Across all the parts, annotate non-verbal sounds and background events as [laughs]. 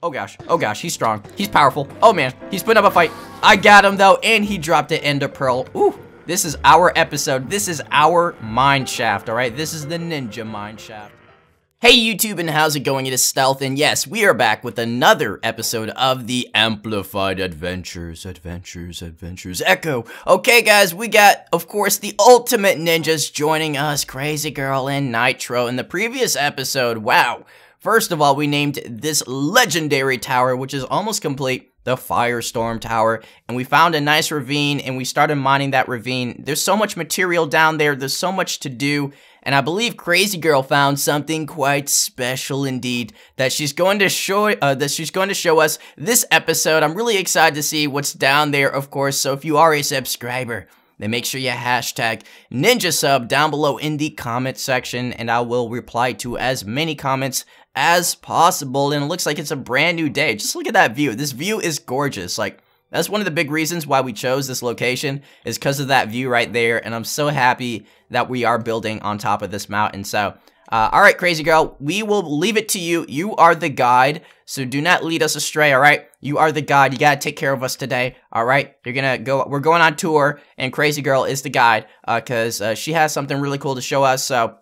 Oh gosh, oh gosh, he's strong. He's powerful. Oh man, he's putting up a fight. I got him though, and he dropped an Ender Pearl. Ooh, this is our episode. This is our mineshaft. shaft, all right? This is the ninja mineshaft. shaft. Hey YouTube and how's it going? It is Stealth and yes, we are back with another episode of the Amplified Adventures, Adventures, Adventures Echo. Okay guys, we got, of course, the ultimate ninjas joining us, Crazy Girl and Nitro in the previous episode. Wow. First of all, we named this legendary tower, which is almost complete, the Firestorm Tower, and we found a nice ravine, and we started mining that ravine. There's so much material down there, there's so much to do, and I believe Crazy Girl found something quite special indeed that she's going to show uh, that she's going to show us this episode. I'm really excited to see what's down there, of course. So if you are a subscriber, then make sure you hashtag ninja sub down below in the comment section, and I will reply to as many comments as possible and it looks like it's a brand new day. Just look at that view. This view is gorgeous. Like that's one of the big reasons why we chose this location is because of that view right there. And I'm so happy that we are building on top of this mountain. So, uh, all right, crazy girl, we will leave it to you. You are the guide. So do not lead us astray. All right. You are the guide. You got to take care of us today. All right. You're going to go. We're going on tour and crazy girl is the guide because uh, uh, she has something really cool to show us. So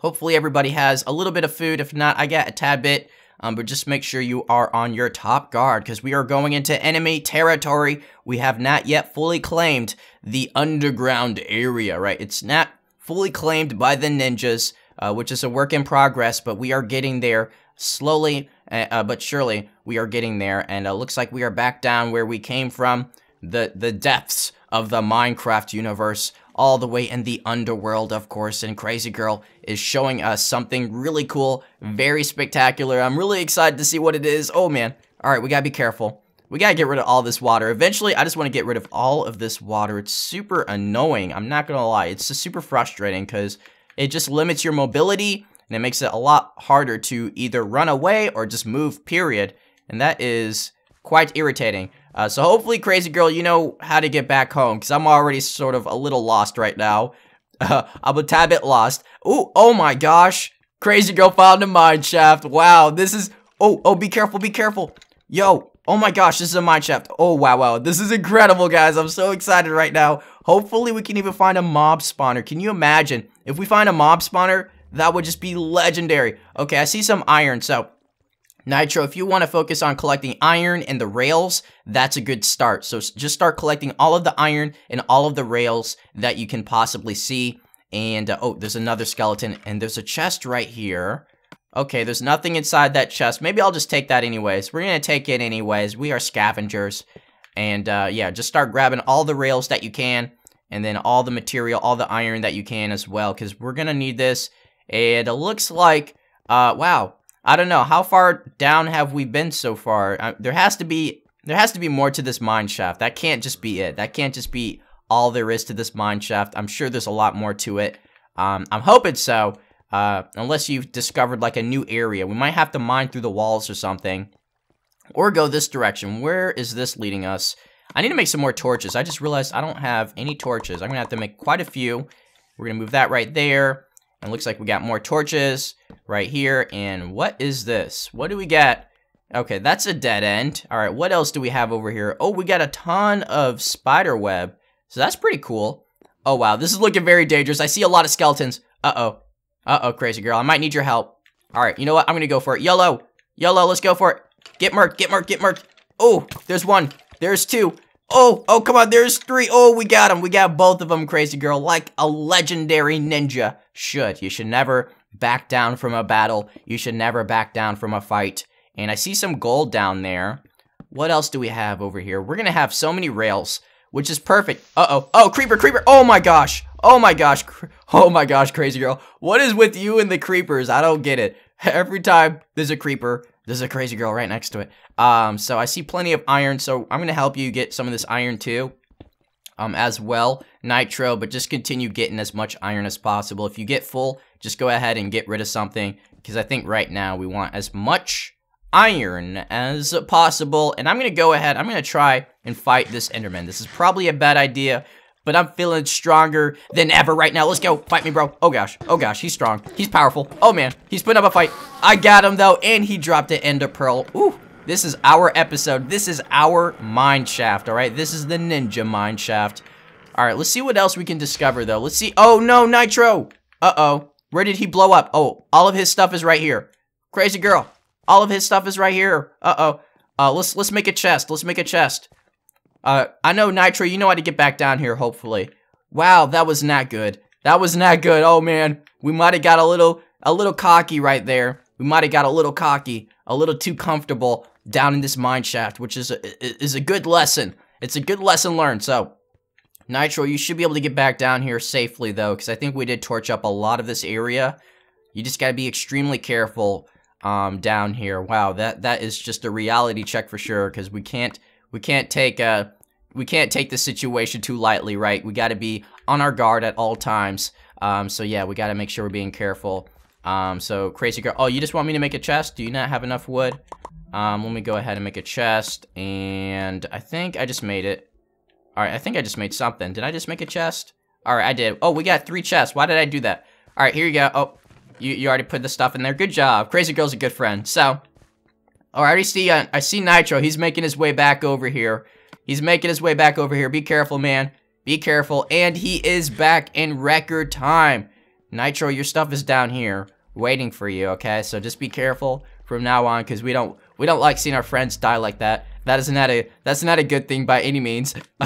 Hopefully everybody has a little bit of food. If not, I got a tad bit. Um, but just make sure you are on your top guard because we are going into enemy territory. We have not yet fully claimed the underground area, right? It's not fully claimed by the ninjas, uh, which is a work in progress, but we are getting there slowly uh, uh but surely. We are getting there, and it uh, looks like we are back down where we came from, the, the depths of the Minecraft universe, all the way in the underworld, of course, and Crazy Girl is showing us something really cool, very spectacular. I'm really excited to see what it is. Oh, man. All right, we gotta be careful. We gotta get rid of all this water. Eventually, I just want to get rid of all of this water. It's super annoying. I'm not gonna lie. It's just super frustrating because it just limits your mobility and it makes it a lot harder to either run away or just move, period. And that is quite irritating. Uh, so hopefully, Crazy Girl, you know how to get back home, because I'm already sort of a little lost right now. Uh, [laughs] I'm a tad bit lost. Ooh, oh my gosh. Crazy Girl found a mine shaft. Wow, this is... Oh, oh, be careful, be careful. Yo, oh my gosh, this is a mine shaft. Oh, wow, wow. This is incredible, guys. I'm so excited right now. Hopefully, we can even find a mob spawner. Can you imagine? If we find a mob spawner, that would just be legendary. Okay, I see some iron, so Nitro, if you want to focus on collecting iron and the rails, that's a good start. So just start collecting all of the iron and all of the rails that you can possibly see. And, uh, oh, there's another skeleton, and there's a chest right here. Okay, there's nothing inside that chest. Maybe I'll just take that anyways. We're gonna take it anyways. We are scavengers. And, uh, yeah, just start grabbing all the rails that you can, and then all the material, all the iron that you can as well, because we're gonna need this. And it looks like, uh, wow, I don't know. How far down have we been so far? I, there has to be there has to be more to this mine shaft. That can't just be it. That can't just be all there is to this mine shaft. I'm sure there's a lot more to it. Um, I'm hoping so. Uh, unless you've discovered like a new area. We might have to mine through the walls or something. Or go this direction. Where is this leading us? I need to make some more torches. I just realized I don't have any torches. I'm going to have to make quite a few. We're going to move that right there. And looks like we got more torches right here. And what is this? What do we get? Okay, that's a dead end. All right, what else do we have over here? Oh, we got a ton of spider web. So that's pretty cool. Oh, wow, this is looking very dangerous. I see a lot of skeletons. Uh-oh. Uh-oh, crazy girl. I might need your help. All right, you know what? I'm going to go for it. Yellow. Yellow, let's go for it. Get marked. get marked. get marked. Oh, there's one. There's two. Oh, oh, come on, there's three. Oh, we got him. We got both of them, Crazy Girl, like a legendary ninja should. You should never back down from a battle. You should never back down from a fight. And I see some gold down there. What else do we have over here? We're going to have so many rails, which is perfect. Uh-oh. Oh, creeper, creeper. Oh, my gosh. Oh, my gosh. Oh, my gosh, Crazy Girl. What is with you and the creepers? I don't get it. [laughs] Every time there's a creeper, there's a crazy girl right next to it. Um, so I see plenty of iron, so I'm going to help you get some of this iron too. Um, as well, nitro, but just continue getting as much iron as possible. If you get full, just go ahead and get rid of something, because I think right now we want as much iron as possible. And I'm going to go ahead, I'm going to try and fight this Enderman. This is probably a bad idea, but I'm feeling stronger than ever right now. Let's go. Fight me, bro. Oh, gosh. Oh, gosh. He's strong. He's powerful. Oh, man. He's putting up a fight. I got him, though, and he dropped an Ender Pearl. Ooh. This is our episode. This is our mine shaft, all right? This is the ninja mine shaft. All right, let's see what else we can discover, though. Let's see. Oh, no, Nitro. Uh-oh. Where did he blow up? Oh, all of his stuff is right here. Crazy girl. All of his stuff is right here. Uh-oh. Uh, let's let's make a chest. Let's make a chest. Uh, I know, Nitro, you know how to get back down here, hopefully. Wow, that was not good. That was not good. Oh, man. We might have got a little, a little cocky right there. We might have got a little cocky, a little too comfortable down in this mine shaft, which is a, is a good lesson. It's a good lesson learned. So, Nitro, you should be able to get back down here safely, though, because I think we did torch up a lot of this area. You just got to be extremely careful um, down here. Wow, that that is just a reality check for sure, because we can't we can't take uh we can't take the situation too lightly, right? We got to be on our guard at all times. Um, so yeah, we got to make sure we're being careful. Um, so crazy girl. Oh, you just want me to make a chest? Do you not have enough wood? Um, let me go ahead and make a chest. And I think I just made it. All right, I think I just made something. Did I just make a chest? All right, I did. Oh, we got three chests. Why did I do that? All right, here you go. Oh, you, you already put the stuff in there. Good job. Crazy girl's a good friend. So Oh, I already see, uh, I see Nitro. He's making his way back over here. He's making his way back over here. Be careful, man. Be careful. And he is back in record time. Nitro, your stuff is down here waiting for you, okay? So just be careful from now on because we don't we don't like seeing our friends die like that. That is not a that's not a good thing by any means. [laughs]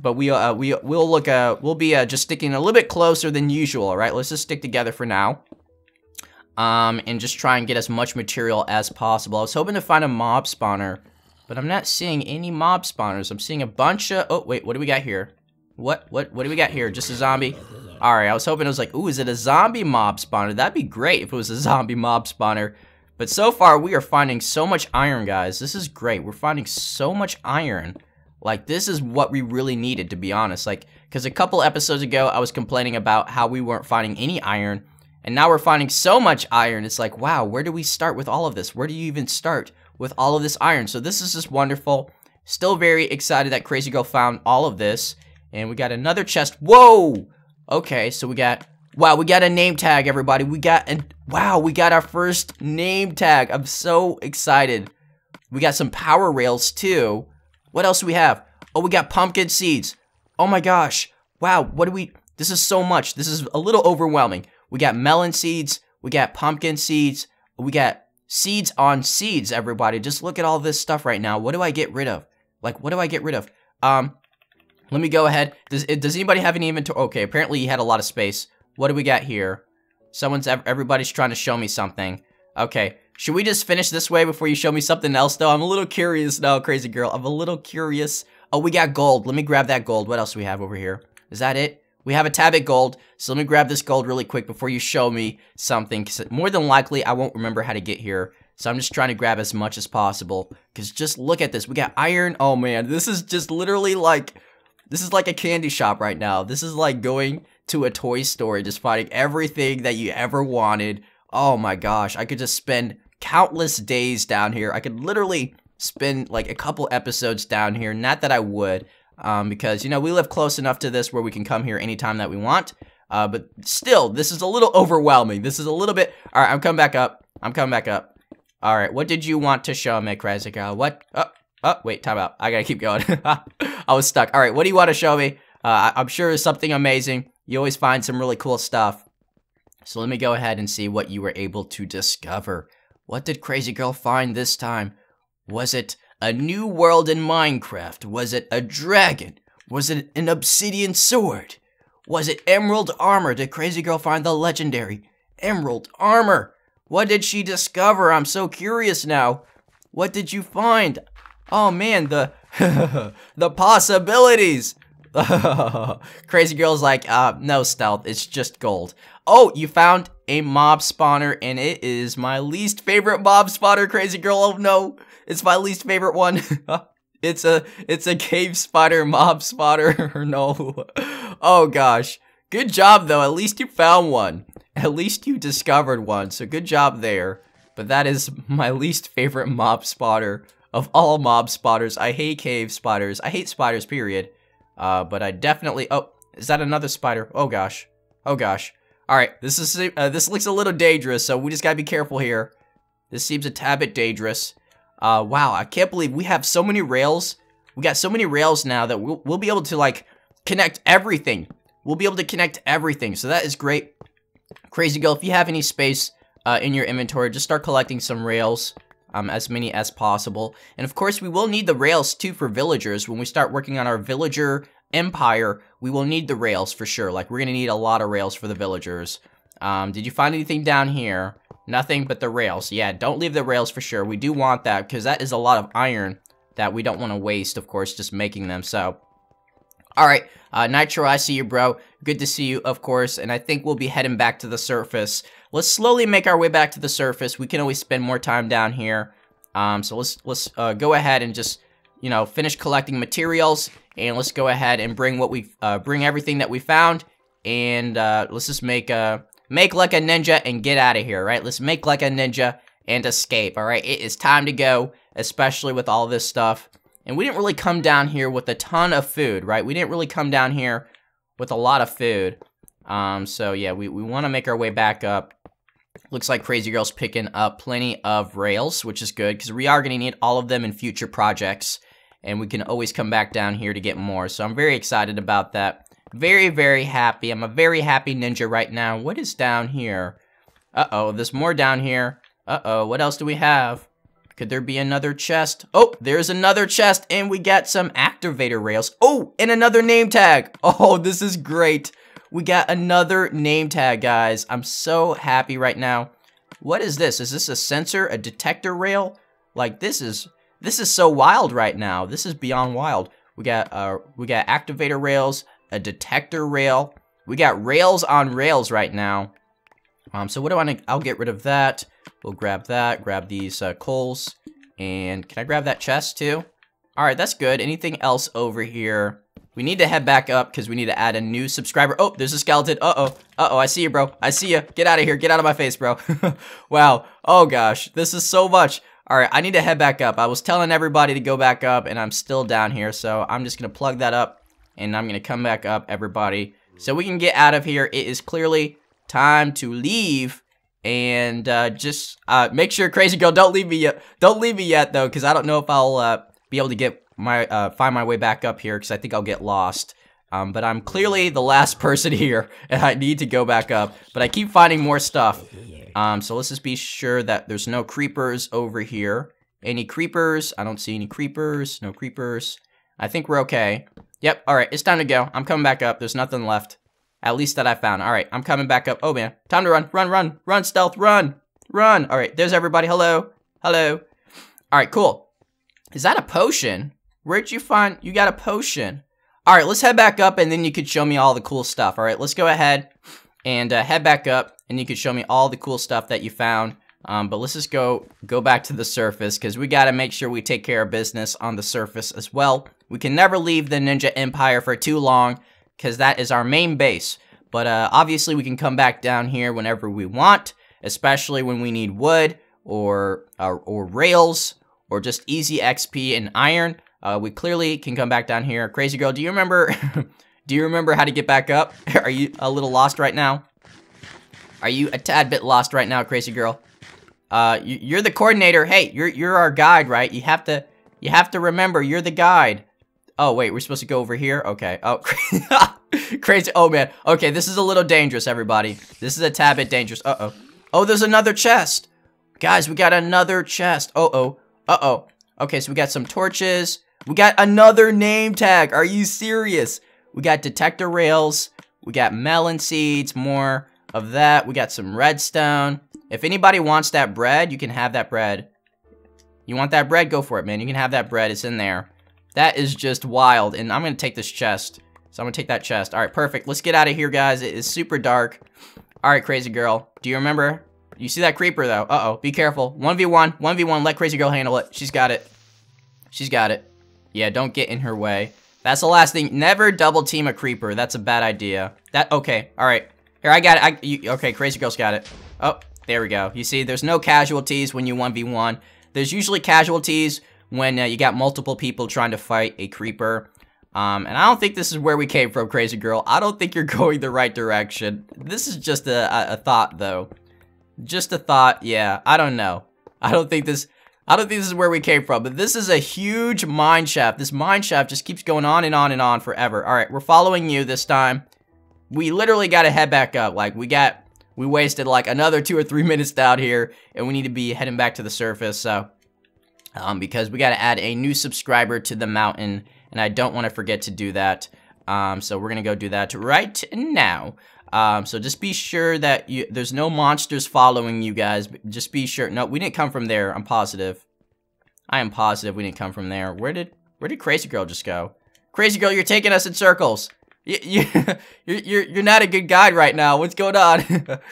but we uh, we will look uh we'll be uh, just sticking a little bit closer than usual. All right, let's just stick together for now um, and just try and get as much material as possible. I was hoping to find a mob spawner, but I'm not seeing any mob spawners. I'm seeing a bunch of, oh, wait, what do we got here? What, what, what do we got here? Just a zombie? All right, I was hoping it was like, ooh, is it a zombie mob spawner? That'd be great if it was a [laughs] zombie mob spawner. But so far, we are finding so much iron, guys. This is great. We're finding so much iron. Like, this is what we really needed, to be honest. Like, because a couple episodes ago, I was complaining about how we weren't finding any iron, and now we're finding so much iron. It's like, wow, where do we start with all of this? Where do you even start with all of this iron? So this is just wonderful. Still very excited that Crazy Girl found all of this. And we got another chest. Whoa! Okay, so we got... Wow, we got a name tag, everybody. We got... a. wow, we got our first name tag. I'm so excited. We got some power rails, too. What else do we have? Oh, we got pumpkin seeds. Oh, my gosh. Wow, what do we... This is so much. This is a little overwhelming. We got melon seeds, we got pumpkin seeds, we got seeds on seeds, everybody. Just look at all this stuff right now. What do I get rid of? Like, what do I get rid of? Um, let me go ahead. Does, does anybody have any inventory? Okay, apparently he had a lot of space. What do we got here? Someone's, everybody's trying to show me something. Okay, should we just finish this way before you show me something else, though? I'm a little curious now, crazy girl. I'm a little curious. Oh, we got gold. Let me grab that gold. What else do we have over here? Is that it? We have a tab at gold, so let me grab this gold really quick before you show me something, because more than likely, I won't remember how to get here. So I'm just trying to grab as much as possible, because just look at this. We got iron. Oh, man, this is just literally like, this is like a candy shop right now. This is like going to a toy store, just finding everything that you ever wanted. Oh, my gosh, I could just spend countless days down here. I could literally spend like a couple episodes down here. Not that I would, um, because, you know, we live close enough to this where we can come here anytime that we want. Uh, but still, this is a little [laughs] overwhelming. This is a little bit... All right, I'm coming back up. I'm coming back up. All right, what did you want to show me, Crazy Girl? What? Oh, oh, wait, time out. I gotta keep going. [laughs] I was stuck. All right, what do you want to show me? Uh, I'm sure it's something amazing. You always find some really cool stuff. So let me go ahead and see what you were able to discover. What did Crazy Girl find this time? Was it a new world in Minecraft? Was it a dragon? Was it an obsidian sword? Was it emerald armor? Did Crazy Girl find the legendary emerald armor? What did she discover? I'm so curious now. What did you find? Oh man, the [laughs] the possibilities. [laughs] Crazy Girl's like, uh, no stealth, it's just gold. Oh, you found a mob spawner, and it is my least favorite mob spawner, Crazy Girl. Oh no, it's my least favorite one. [laughs] it's a it's a cave spider, mob spotter. [laughs] no. Oh gosh. Good job though. At least you found one. At least you discovered one. So good job there. But that is my least favorite mob spotter of all mob spotters. I hate cave spiders. I hate spiders, period. Uh, but I definitely. Oh, is that another spider? Oh gosh. Oh gosh. All right. This is uh, this looks a little dangerous, so we just gotta be careful here. This seems a tad bit dangerous. Uh, wow, I can't believe we have so many rails. We got so many rails now that we'll, we'll be able to like connect everything. We'll be able to connect everything. So that is great. Crazy Girl, if you have any space uh, in your inventory, just start collecting some rails. Um, as many as possible. And of course, we will need the rails too for villagers. When we start working on our villager empire, we will need the rails for sure. Like, we're going to need a lot of rails for the villagers. Um, did you find anything down here? Nothing but the rails. Yeah, don't leave the rails for sure. We do want that because that is a lot of iron that we don't want to waste, of course, just making them. So, all right, uh, Nitro, I see you, bro. Good to see you, of course, and I think we'll be heading back to the surface. Let's slowly make our way back to the surface. We can always spend more time down here. Um, so let's let's uh, go ahead and just you know finish collecting materials, and let's go ahead and bring what we uh, bring everything that we found, and uh, let's just make a make like a ninja and get out of here, right? Let's make like a ninja and escape, all right? It is time to go, especially with all this stuff. And we didn't really come down here with a ton of food, right? We didn't really come down here with a lot of food. Um, so yeah, we, we want to make our way back up. Looks like Crazy Girl's picking up plenty of rails, which is good, because we are going to need all of them in future projects. And we can always come back down here to get more, so I'm very excited about that. Very, very happy. I'm a very happy ninja right now. What is down here? Uh-oh, there's more down here. Uh-oh, what else do we have? Could there be another chest? Oh, there's another chest, and we got some activator rails. Oh, and another name tag. [laughs] Oh, this is great. We got another name tag, guys. I'm so happy right now. What is this? Is this a sensor, a detector rail? Like, this is, this is so wild right now. This is beyond wild. We got, uh, we got activator rails, a detector rail. We got rails on rails right now. Um, so what do I want to, I'll get rid of that. We'll grab that, grab these uh, coals. And can I grab that chest too? All right, that's good. Anything else over here? We need to head back up because we need to add a new subscriber. Oh, there's a skeleton. Uh-oh. Uh-oh, I see you, bro. I see you. Get out of here. Get out of my face, bro. [laughs] wow. Oh, gosh. This is so much. All right, I need to head back up. I was telling everybody to go back up, and I'm still down here, so I'm just going to plug that up and I'm going to come back up, everybody. So we can get out of here. It is clearly time to leave. And uh, just uh, make sure, Crazy Girl, don't leave me yet. Don't leave me yet, though, because I don't know if I'll uh, be able to get my uh, find my way back up here, because I think I'll get lost. Um, but I'm clearly the last [laughs] person here, and I need to go back up. But I keep finding more stuff. Um, so let's just be sure that there's no creepers over here. Any creepers? I don't see any creepers. No creepers. I think we're okay. Yep, alright, it's time to go. I'm coming back up. There's nothing left. At least that I found. Alright, I'm coming back up. Oh man, time to run, run, run, run, stealth, run, run. Alright, there's everybody. Hello, hello. Alright, cool. Is that a potion? Where'd you find, you got a potion. Alright, let's head back up and then you could show me all the cool stuff. Alright, let's go ahead and uh, head back up and you could show me all the cool stuff that you found. Um, but let's just go, go back to the surface because we got to make sure we take care of business on the surface as well. We can never leave the Ninja Empire for too long because that is our main base. But uh, obviously we can come back down here whenever we want, especially when we need wood or, uh, or rails or just easy XP and iron. Uh, we clearly can come back down here. Crazy girl, do you remember? [laughs] do you remember how to get back up? [laughs] Are you a little lost right now? Are you a tad bit lost right now, crazy girl? uh, you, are the coordinator. Hey, you're you're our guide, right? You have to you have to remember you're the guide. Oh wait, we're supposed to go over here. Okay. Oh, [laughs] crazy. Oh man. Okay, this is a little dangerous, everybody. This is a tad bit dangerous. Uh oh. Oh, there's another chest. Guys, we got another chest. Uh oh. Uh oh. Okay, so we got some torches. We got another name tag. Are you serious? We got detector rails. We got melon seeds. More of that. We got some redstone. If anybody wants that bread, you can have that bread. You want that bread? Go for it, man. You can have that bread. It's in there. That is just wild. And I'm going to take this chest. So I'm going to take that chest. All right, perfect. Let's get out of here, guys. It is super dark. All right, crazy girl. Do you remember? You see that creeper, though. Uh-oh. Be careful. 1v1. 1v1. Let crazy girl handle it. She's got it. She's got it. Yeah, don't get in her way. That's the last thing. Never double team a creeper. That's a bad idea. That, okay. All right. Here, I got it. I, you, okay, crazy girl's got it. Oh, there we go. You see, there's no casualties when you 1v1. There's usually casualties when uh, you got multiple people trying to fight a creeper. Um, and I don't think this is where we came from, Crazy Girl. I don't think you're [laughs] going the right direction. This is just a, a, a thought, though. Just a thought, yeah. I don't know. I don't think this... I don't think this is where we came from, but this is a huge mine shaft. This mine shaft just keeps going on and on and on forever. All right, we're following you this time. We literally got to head back up. Like, we got we wasted like another two or three [laughs] minutes down here, and we need to be heading back to the surface, so, um, because we gotta add a new subscriber to the mountain, and I don't wanna forget to do that, um, so we're gonna go do that right now. Um, so just be sure that you, there's no monsters following you guys. Just be sure. No, we didn't come from there. I'm positive. I am positive we didn't come from there. Where did where did Crazy Girl just go? Crazy Girl, you're taking us in circles you, you, [laughs] you're, you're not a good guide right now. What's going on?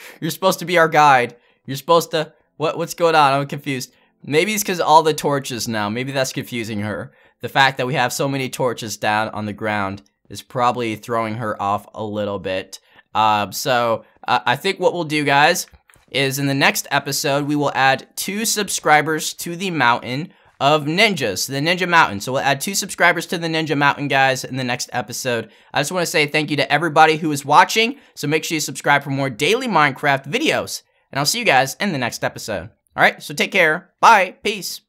[laughs] you're supposed to be our guide. You're supposed to, what, what's going on? I'm confused. Maybe it's because all the torches now. Maybe that's confusing her. The fact that we have so many torches down on the ground is probably throwing her off a little bit. Um, so uh, I think what we'll do, guys, is in the next episode, we will add two subscribers to the mountain of ninjas, the Ninja Mountain. So we'll add two subscribers to the Ninja Mountain, guys, in the next episode. I just want to say thank you to everybody who is watching. So make sure you subscribe for more daily Minecraft videos. And I'll see you guys in the next episode. All right, so take care. Bye. Peace.